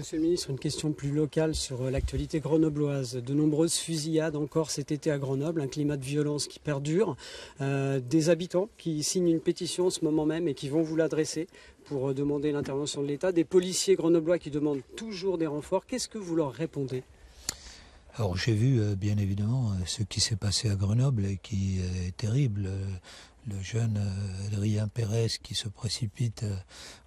Monsieur le ministre, une question plus locale sur euh, l'actualité grenobloise. De nombreuses fusillades encore cet été à Grenoble, un climat de violence qui perdure, euh, des habitants qui signent une pétition en ce moment même et qui vont vous l'adresser pour euh, demander l'intervention de l'État, des policiers grenoblois qui demandent toujours des renforts. Qu'est-ce que vous leur répondez alors j'ai vu bien évidemment ce qui s'est passé à Grenoble et qui est terrible le jeune euh, Adrien Pérez qui se précipite euh,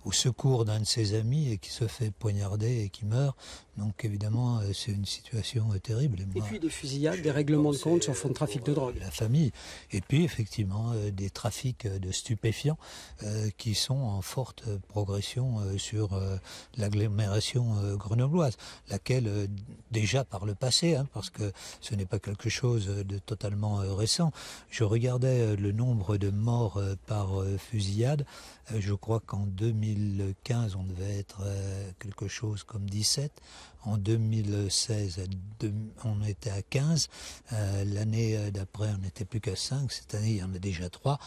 au secours d'un de ses amis et qui se fait poignarder et qui meurt. Donc évidemment, euh, c'est une situation terrible. Et puis des fusillades, des règlements de compte sur fond de trafic de drogue. La famille. Et puis effectivement, des trafics de stupéfiants qui sont en forte progression sur l'agglomération grenobloise, laquelle déjà par le passé, hein, parce que ce n'est pas quelque chose de totalement récent, je regardais le nombre de de morts euh, par euh, fusillade. Euh, je crois qu'en 2015, on devait être quelque chose comme 17. En 2016, on était à 15. L'année d'après, on n'était plus qu'à 5. Cette année, il y en a déjà 3,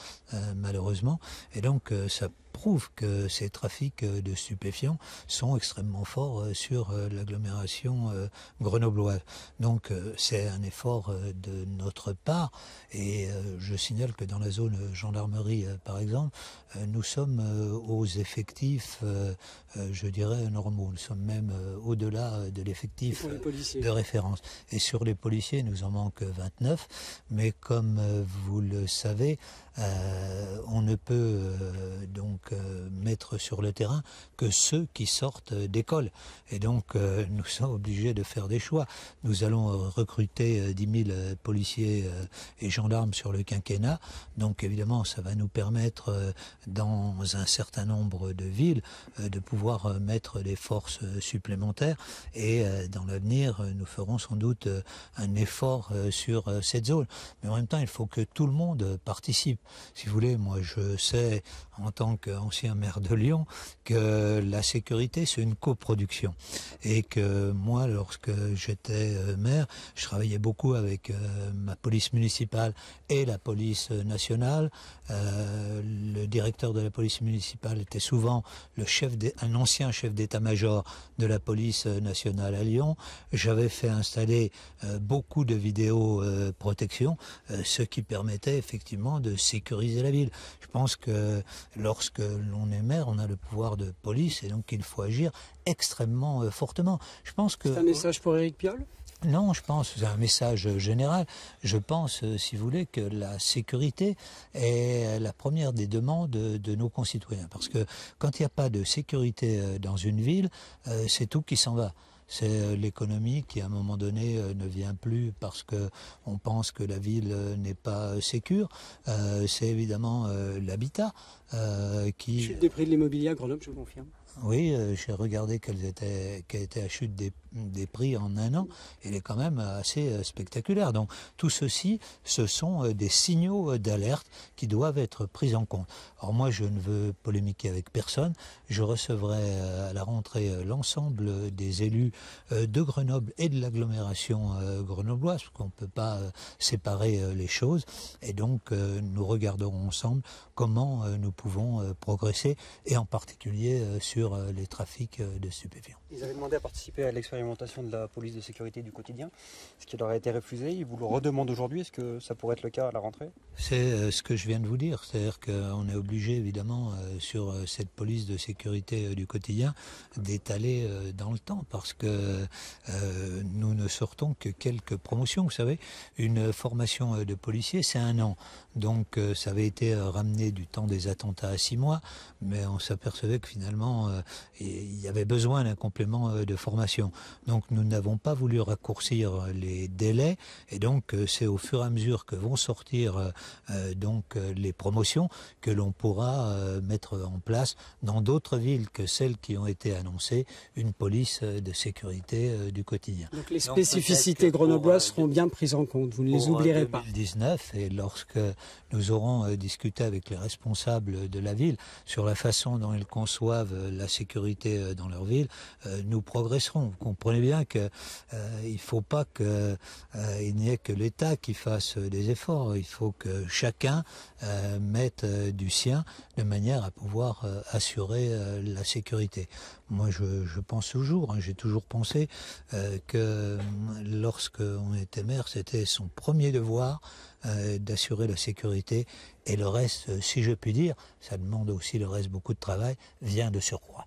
malheureusement. Et donc, ça prouve que ces trafics euh, de stupéfiants sont extrêmement forts euh, sur euh, l'agglomération grenobloise. Donc c'est un effort de notre part et je signale que dans la zone gendarmerie par exemple, nous sommes aux effectifs, je dirais, normaux. Nous sommes même au-delà de l'effectif de référence. Et sur les policiers, nous en manque 29, mais comme vous le savez, on ne peut donc mettre sur le terrain que ceux qui sortent d'école. Et donc, euh, nous sommes obligés de faire des choix. Nous allons euh, recruter 10 euh, 000 policiers et gendarmes sur le quinquennat. Donc, évidemment, ça va nous permettre, dans un certain nombre de villes, de pouvoir mettre des forces supplémentaires. Et dans l'avenir, nous ferons sans doute un effort sur cette zone. Mais en même temps, il faut que tout le monde participe. Si vous voulez, moi, je sais, en tant que ancien maire de Lyon, que la sécurité, c'est une coproduction. Et que moi, lorsque j'étais euh, maire, je travaillais beaucoup avec euh, ma police municipale et la police nationale. Euh, le directeur de la police municipale était souvent le chef un ancien chef d'état-major de la police nationale à Lyon. J'avais fait installer beaucoup de vidéos protection, ce qui permettait effectivement de sécuriser la ville. Je pense que lorsque l'on est maire, on a le pouvoir de police et donc il faut agir extrêmement euh, fortement. Je pense que. C'est un message pour Éric Piolle non, je pense, c'est un message général. Je pense, euh, si vous voulez, que la sécurité est la première des demandes de, nos concitoyens. Parce que quand il n'y a pas de sécurité euh, dans une ville, c'est tout qui s'en va c'est euh, l'économie qui à un moment donné euh, ne vient plus parce que on pense que la ville euh, n'est pas sécure. c'est évidemment l'habitat qui. Chute des prix de l'immobilier à Grenoble, je confirme. Oui, euh, j'ai regardé quelle était, quelle la chute des, des, prix en un an. Elle est quand même assez euh, spectaculaire. Donc tout ceci, ce sont euh, des signaux d'alerte qui doivent être pris en compte. Alors moi, je ne veux polémiquer avec personne. Je recevrai à la rentrée l'ensemble des élus de Grenoble et de l'agglomération grenobloise, parce qu'on ne peut pas séparer les choses. Et donc nous regarderons ensemble comment nous pouvons progresser, et en particulier sur euh, les trafics euh, de stupéfiants. Ils avaient demandé à participer à l'expérimentation de la police de sécurité du quotidien, ce qui leur a été refusé. Ils vous le redemandent aujourd'hui. Est-ce que ça pourrait être le cas à la rentrée C'est euh, ce que je viens de vous dire. C'est-à-dire qu'on est obligé, évidemment, sur cette police de sécurité du quotidien, d'étaler dans le temps parce que nous ne sortons que quelques promotions. Vous savez, une formation de policier, c'est un an. Donc, ça avait été ramené du temps des attentats à six mois, mais on s'apercevait que finalement, euh, il y avait besoin d'un complément euh, de formation. Donc nous n'avons pas voulu raccourcir euh, les délais et donc c'est au fur et à mesure que vont sortir donc les promotions que l'on pourra mettre en place dans d'autres villes que celles qui ont été annoncées une police de sécurité du quotidien. Donc les spécificités grenobloises seront bien prises en compte, vous ne les oublierez pas. 2019 et lorsque nous aurons discuté avec les responsables de la ville sur la façon dont ils conçoivent la sécurité euh, dans leur ville, euh, nous progresserons. Vous comprenez bien qu'il euh, ne faut pas qu'il n'y ait que l'État qui fasse des efforts. Il faut que chacun mette du sien de manière à pouvoir assurer la sécurité. Moi, je, pense toujours, hein, j'ai toujours pensé que hum, lorsque on était maire, c'était son premier devoir euh, d'assurer la sécurité. Et le reste, euh, si je puis dire, ça demande aussi le reste beaucoup de travail, vient de surcroît.